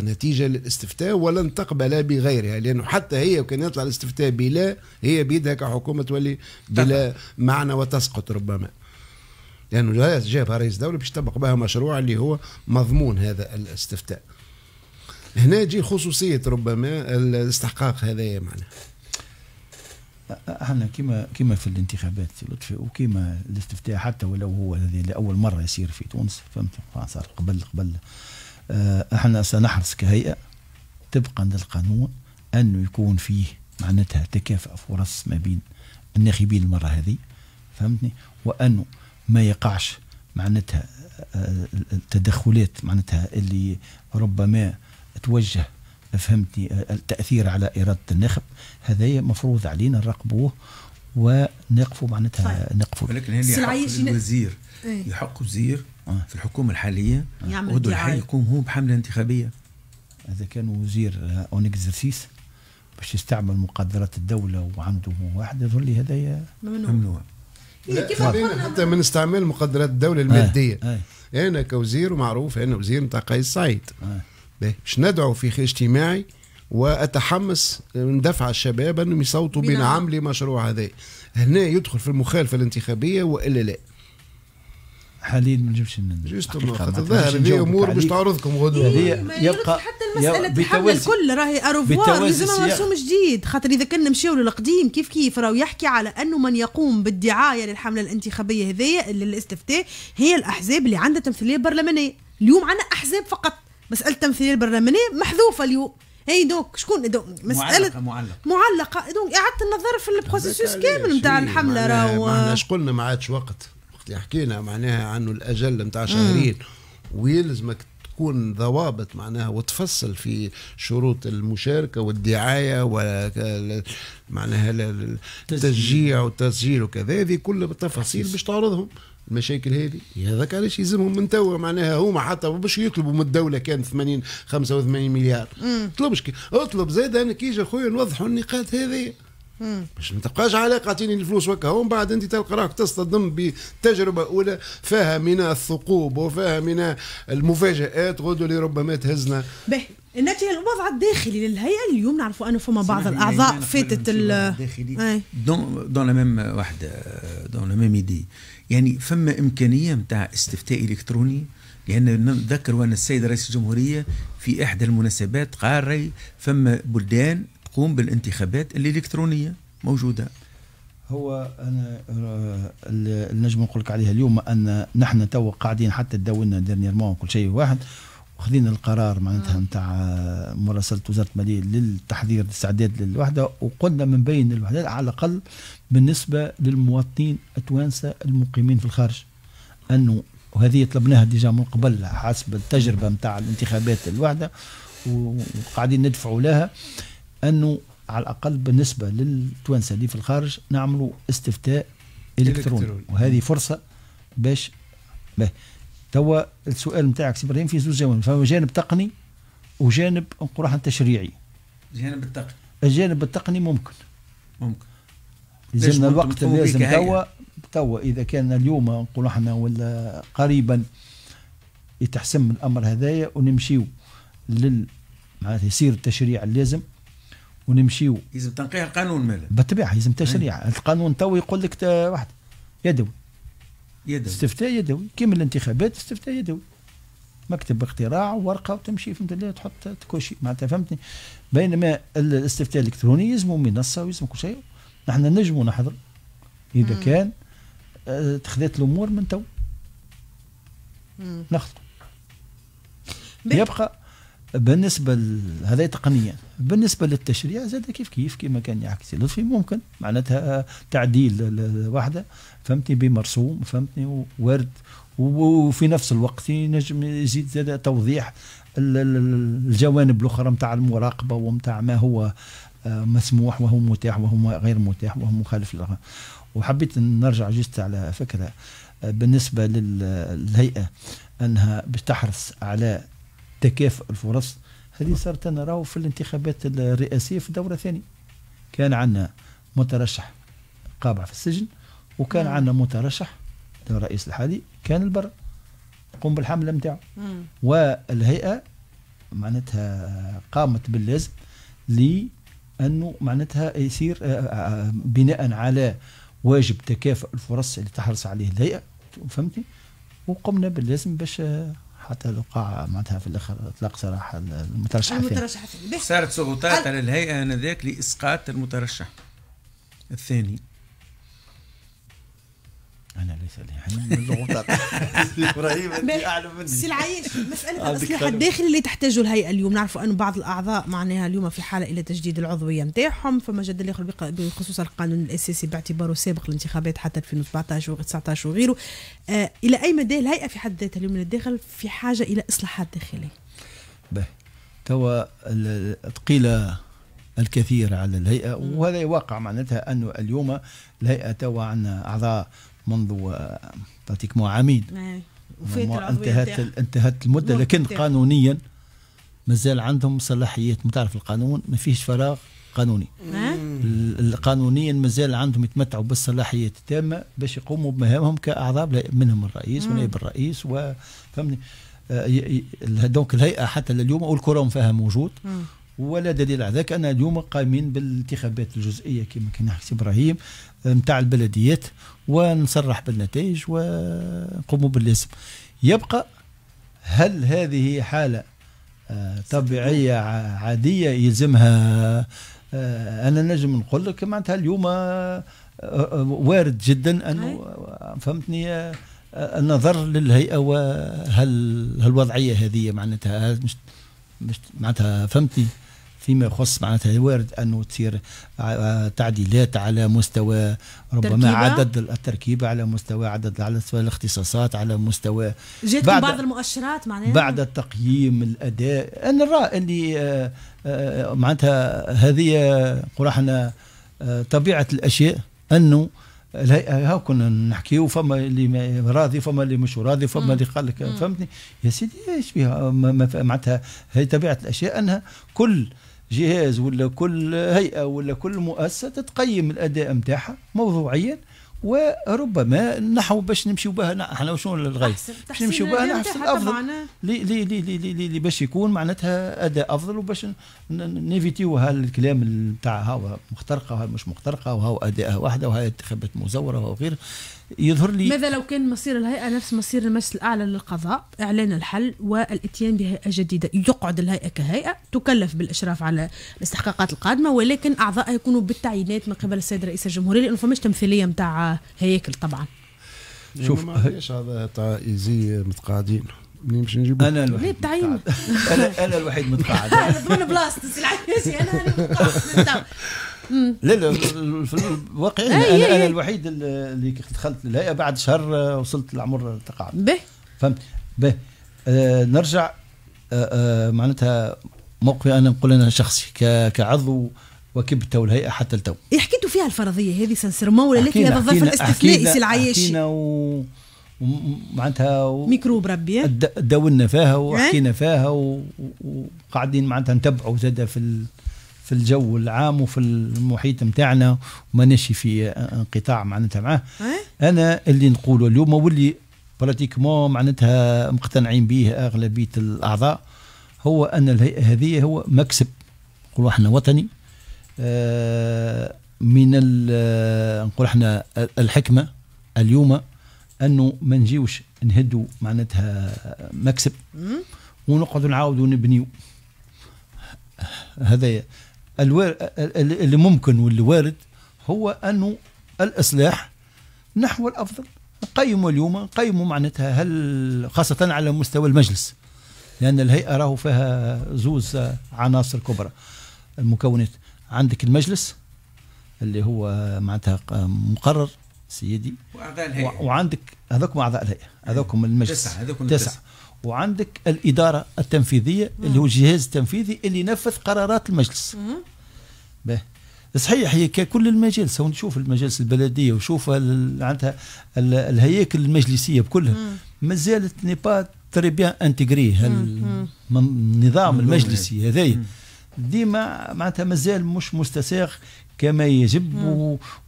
كنتيجة للاستفتاء ولن تقبل بغيرها لأنه حتى هي وكان يطلع الاستفتاء بلا هي بيدها كحكومة تولي بلا معنى وتسقط ربما لأنه يعني جابها رئيس دولة باش يطبق بها مشروع اللي هو مضمون هذا الاستفتاء هنا يجي خصوصية ربما الاستحقاق هذايا معنا احنا أه، أه، كما كما في الانتخابات سي لطفي وكما الاستفتاء حتى ولو هو هذه لاول مره يصير في تونس فهمت صار قبل قبل آه، احنا سنحرص كهيئة طبقا للقانون انه يكون فيه معناتها تكافؤ فرص ما بين الناخبين المرة هذه فهمتني وانه ما يقعش معناتها آه، التدخلات معناتها اللي ربما توجه فهمتني آه، التاثير على اراده الناخب هذا مفروض علينا نراقبوه ونقفوا معناتها نقفوا ولكن هنا إيه. يحق الوزير يحق الوزير آه، في الحكومه الحاليه غدو آه، الحي يقوم هو بحمله انتخابيه اذا كان وزير آه، اون اكزرسيس باش يستعمل مقدرات الدوله وعنده واحد يظهر لي هذايا ممنوع, ممنوع. إيه، حتى من استعمال مقدرات الدوله الماديه آه. آه. انا كوزير ومعروف انا وزير نتاع قيس سعيد آه. باش ندعو في اجتماعي واتحمس ندفع الشباب انهم يصوتوا بنعم لمشروع هذا هنا يدخل في المخالفه الانتخابيه والا لا حاليا ما نجمش جوستومون خاطر الظاهر هذه امور باش تعرضكم غدوه يبقى حتى المساله الحمله الكل راهي اروفوار لازم مرسوم جديد خاطر اذا كنا نمشيو للقديم كيف كيف راهو يحكي على انه من يقوم بالدعايه للحمله الانتخابيه هذيا للاستفتاء هي الاحزاب اللي عندها تمثيليه برلمانيه اليوم عندنا احزاب فقط مساله تمثيليه البرلمانيه محذوفه اليوم هي دونك شكون دونك مساله معلقه معلقه, معلقة دونك اعاده النظر في البروسيسوس كامل نتاع الحمله راهو ما قلنا ما عادش وقت اللي حكينا معناها عنه الاجل نتاع شهرين ويلزمك تكون ضوابط معناها وتفصل في شروط المشاركه والدعايه و معناها التشجيع والتسجيل وكذا هذه كل بالتفاصيل باش تعرضهم المشاكل هذه هذاك علاش يلزمهم من توا معناها هما حتى باش يطلبوا من الدوله كان 80 85 مليار ما تطلبش اطلب زاد انا كي اخويا نوضحوا النقاط هذه باش ما تبقاش علاقه تعطيني الفلوس هكا ومن بعد انت تلقى راك تصطدم بتجربه اولى فيها من الثقوب وفيها من المفاجات غدو اللي ربما تهزنا به النتيجه الوضع الداخلي للهيئه اليوم نعرفوا انه فما بعض الاعضاء فاتت ال دون دون لا ميم واحد دون لا ميم ايدي يعني فما امكانيه نتاع استفتاء الكتروني لان نتذكر وان السيد رئيس الجمهوريه في احدى المناسبات قال راي فما بلدان تقوم بالانتخابات الإلكترونية موجودة هو انا النجم نقول لك عليها اليوم ان نحن تو قاعدين حتى تداولنا ديرنيرمون كل شيء واحد وخذينا القرار معناتها نعم. نتاع مراسله وزاره الماليه للتحضير الاستعداد للوحده وقلنا من بين الوحدات على الاقل بالنسبه للمواطنين التوانسه المقيمين في الخارج انه وهذه طلبناها ديجا من قبل حسب التجربه نتاع الانتخابات الوحده وقاعدين ندفعوا لها انه على الاقل بالنسبه للتوانسه اللي في الخارج نعملوا استفتاء الكتروني إلكتروني. وهذه فرصه باش به توا السؤال نتاعك سي ابراهيم في زوج جوانب فما جانب تقني وجانب نقول راح تشريعي الجانب التقني الجانب التقني ممكن ممكن لازمنا الوقت لازم توا توا اذا كان اليوم نقول احنا ولا قريبا يتحسم الامر هذايا ونمشيو لل معناتها يصير التشريع اللازم ونمشيو لازم تنقيح القانون مالا بالطبيعه لازم تشريع ايه؟ القانون تو يقول لك واحد يدوي يدوي استفتاء يدوي كيما الانتخابات استفتاء يدوي مكتب اقتراع وورقه وتمشي فهمت ليه تحط تكوشي معناتها فهمتني بينما الاستفتاء الالكتروني يلزم منصه ويلزموا كل شيء نحن نجموا نحضر اذا مم. كان آه، تخذت الامور من تو نخطو يبقى بالنسبه هذا تقنيا بالنسبه للتشريع زاد كيف كيف كما كان يعكس لطفي ممكن معناتها آه، تعديل واحده فهمتني بمرسوم فهمتني وارد وفي نفس الوقت ينجم يزيد زاد توضيح الجوانب الاخرى نتاع المراقبه ومتاع ما هو آه، مسموح وهو متاح وهو غير متاح وهو مخالف للغاية وحبيت نرجع جست على فكره آه، بالنسبه للهيئه انها بتحرص على تكافؤ الفرص هذه صارت نراه في الانتخابات الرئاسيه في الدوره الثانيه كان عندنا مترشح قابع في السجن وكان نعم. عندنا مترشح الرئيس الحالي كان البر قم بالحمله نتاعو والهيئه معناتها قامت باللازم لانه معناتها يصير آه، آه، آه، بناء على واجب تكافؤ الفرص اللي تحرص عليه الهيئه فهمتني وقمنا باللازم باش حتى الوقاع معناتها في الاخر اطلاق سراح المترشح المترشح الثاني صارت سلطات على الهيئه انذاك لاسقاط المترشح الثاني انا ليس لي حنين من اللغه ابراهيم انت مني سي العيش مساله الاصلاح الداخلي اللي تحتاجه الهيئه اليوم نعرفوا انه بعض الاعضاء معناها اليوم في حاله الى تجديد العضويه نتاعهم فما جدل اخر بخصوص القانون الاساسي باعتباره سابق للانتخابات حتى 2017 و19 وغيره آه الى اي مدى الهيئه في حد ذاتها اليوم من الداخل في حاجه الى اصلاحات داخليه باهي توا قيل الكثير على الهيئه وهذا واقع معناتها انه اليوم الهيئه توا عندنا اعضاء منذ مو عامين إيه. انتهت انتهت المده لكن قانونيا مازال عندهم صلاحيات تعرف القانون ما فيهش فراغ قانوني إيه. إيه. قانونيا مازال عندهم يتمتعوا بالصلاحيات التامه باش يقوموا بمهامهم كاعضاء منهم الرئيس ونائب الرئيس وفهمني دونك آه، الهيئه حتى لليوم والكره فيها موجود ولا دليل على ذاك أنا اليوم قايمين بالانتخابات الجزئية كما كان حكي إبراهيم نتاع آه، البلديات ونصرح بالنتائج ونقوموا باللازم يبقى هل هذه حالة آه، طبيعية عادية يلزمها آه، أنا نجم نقول لك معناتها اليوم وارد جدا أنه فهمتني النظر للهيئة هالوضعيه هذه معناتها مش معناتها فهمتني فيما يخص معناتها وارد انه تصير آه، تعديلات على مستوى ربما تركيبة. عدد التركيبه على مستوى عدد على مستوى الاختصاصات على مستوى جاتكم بعض المؤشرات معناها بعد التقييم الاداء انا نرى اللي آه، آه، معناتها هذه احنا طبيعه الاشياء انه ها كنا نحكي فما اللي راضي فما اللي مش راضي فما اللي قال لك فهمتني يا سيدي ايش بها معناتها هي طبيعه الاشياء انها كل جهاز ولا كل هيئه ولا كل مؤسسه تقيم الاداء نتاعها موضوعيا وربما نحو باش نمشيو بها احنا وشو للغايه باش نمشيو بها نحو افضل لي لي لي لي لي باش يكون معناتها اداء افضل وباش نيفيتيو هالكلام نتاع هاو مخترقه وهاو مش مخترقه وهاو اداء واحده وهاي انتخابات مزوره وغيره يظهر لي ماذا لو كان مصير الهيئه نفس مصير المجلس الاعلى للقضاء اعلان الحل والاتيان بهيئه جديده يقعد الهيئه كهيئه تكلف بالاشراف على الاستحقاقات القادمه ولكن اعضائها يكونوا بالتعيينات من قبل السيد رئيس الجمهوريه لانه فماش تمثيليه نتاع هياكل طبعا شوف ما فيش هذا تاع ايزي متقاعدين منين باش نجيبو انا الوحيد انا انا الوحيد متقاعد انا بلاصتي انا متقاعد لا لا في الواقع انا, أنا الوحيد اللي دخلت للهيئه بعد شهر وصلت لعمر التقاعد به فهمت به آه نرجع آه آه معناتها موقفي انا نقول انا شخصي كعضو وكبت والهيئه حتى التو حكيتوا فيها الفرضيه هذه سانسيرمون ولا لكن هذا الظرف الاستثنائي سي العياشي و... معناتها ميكروب ربي داولنا فيها وحكينا فيها وقاعدين معناتها نتبعوا زاده في في الجو العام وفي المحيط نتاعنا وما نشي في انقطاع معناتها معاه إيه؟ انا اللي نقوله اليوم واللي براتيكمون معناتها مقتنعين به اغلبيه الاعضاء هو ان الهيئه هذه هو مكسب نقولوا احنا وطني آه، من آه، نقول احنا الحكمه اليوم انه ما نجيوش نهدوا معناتها مكسب ونقعدوا نعاودوا نبنيو هذا اللي ممكن واللي وارد هو أنه الإصلاح نحو الأفضل نقيموا اليوم نقيموا معناتها هل خاصة على مستوى المجلس لأن الهيئة راهو فيها زوز عناصر كبرى المكونات عندك المجلس اللي هو معناتها مقرر سيدي واعضاء الهيئه وعندك هذوك اعضاء الهيئه هذوكم إيه. المجلس تسعه تسعه وعندك الاداره التنفيذيه اللي هو الجهاز التنفيذي اللي ينفذ قرارات المجلس به صحيح هي ككل المجالس ونشوف المجالس البلديه وشوف عندها الهياكل المجلسيه بكلها ما زالت ني تري بيان انتجري النظام المجلسي هذايا ديما معناتها مازال مش مستساغ كما يجب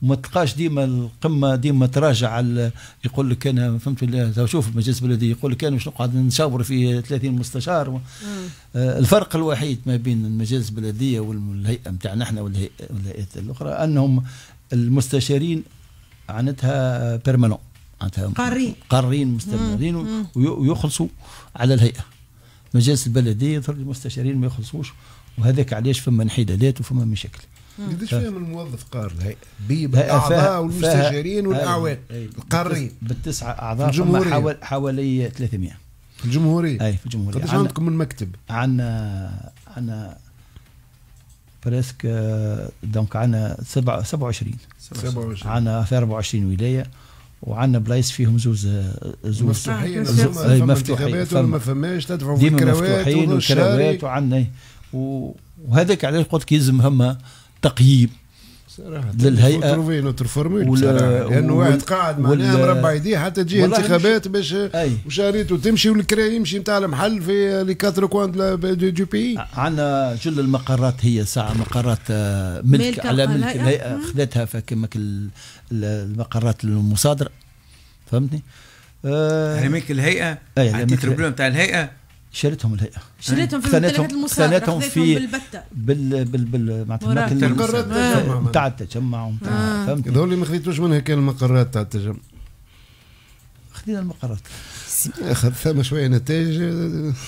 وما تلقاش ديما القمه ديما تراجع على يقول لك انا فهمت ولا شوف المجلس البلدي يقول لك انا مش نقعد نشاور في 30 مستشار آه، الفرق الوحيد ما بين المجالس البلديه والهيئه نتاعنا احنا والهيئات الاخرى انهم المستشارين عندها بيرمانون معناتها قارين قارين مستمرين ويخلصوا على الهيئه مجالس البلديه المستشارين ما يخلصوش وهذاك علاش فما انحلالات وفما مشاكل قديش قداش فاهم الموظف قار بالاعضاء والمستشارين أيوة. والاعوان أيوة. القارين بالتسعه اعضاء حوالي حوالي 300 في الجمهورية اي في الجمهورية قديش عندكم من مكتب؟ عندنا عندنا بريسك دونك عندنا 27 27 عندنا في 24 ولاية وعندنا بلايص فيهم زوز زوز مفتوحين آه، ما فماش تدفعوا ديما مفتوحين وكراوات وعندنا وهذاك علاش قلت لك يلزم هما تقييم للهيئه لانه واحد قاعد معناها مربع يديه حتى تجي انتخابات باش وشاريته تمشي والكرا يمشي نتاع المحل في لي كاتر كوان دو بي عندنا جل المقرات هي ساعه مقرات آه، ملك على ملك الهيئه خذتها فكما المقرات المصادره فهمتني؟ هي آه، يعني ملك الهيئه التيتر الهيئه شريتهم الهيئه شريتهم في ممتلكات المصادره اخذتهم في بالبته بال بال بال معناتها المقرات نتاع التجمع فهمت هذول ما خذيتوش منها كان المقرات تاع التجمع خذينا المقرات اخذ ثم شويه نتائج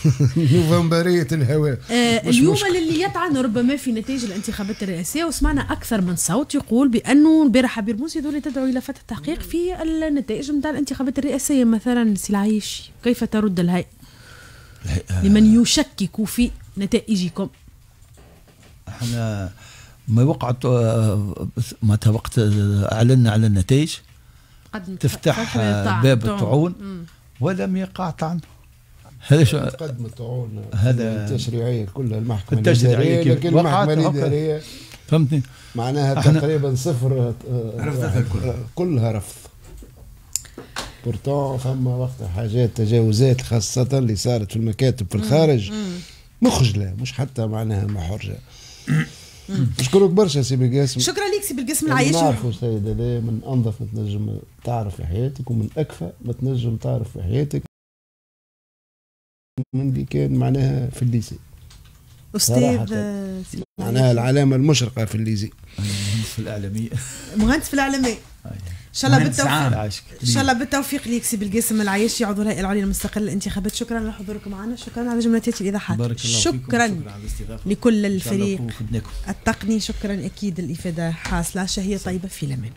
نوفمبريه الهواء آه، اليوم اللي يطعن ربما في نتائج الانتخابات الرئاسيه وسمعنا اكثر من صوت يقول بانه البارح عبير موسي دول تدعو الى فتح تحقيق في النتائج نتاع الانتخابات الرئاسيه مثلا سي كيف ترد الهيئه لمن يشكك في نتائجكم احنا ما وقعت ما وقت اعلنا على النتائج تفتح باب الطعون ولم يقع طعن هذا شو تقدمت الطعون هذا التشريعيه كلها المحكمه التشريعيه لكن المحكمه الاداريه فهمتني معناها تقريبا صفر رفضتها الكل كلها رفض بورتون فما وقت حاجات تجاوزات خاصة اللي صارت في المكاتب في الخارج مخجلة مش حتى معناها محرجة نشكرك برشا سي بالقاسم شكرا لك سي بالقاسم يعني العايش نعرفوا سيد هذا من انظف ما تنجم تعرف في حياتك ومن اكفى ما تنجم تعرف في حياتك من اللي كان معناها في الليزي استاذ معناها العلامه المشرقه في الليزي مهندس في الاعلاميه آه. مهندس في الاعلاميه ان شاء الله بالتوفيق ان شاء الله بالتوفيق ليك سي بالقاسم العياشي عضو الهيئه العليا المستقله للانتخابات شكرا لحضوركم معنا شكرا على جملة الاذاعات بارك الله شكرا, شكرا لكل الفريق التقني شكرا اكيد الافاده حاصله شهيه طيبه في لمن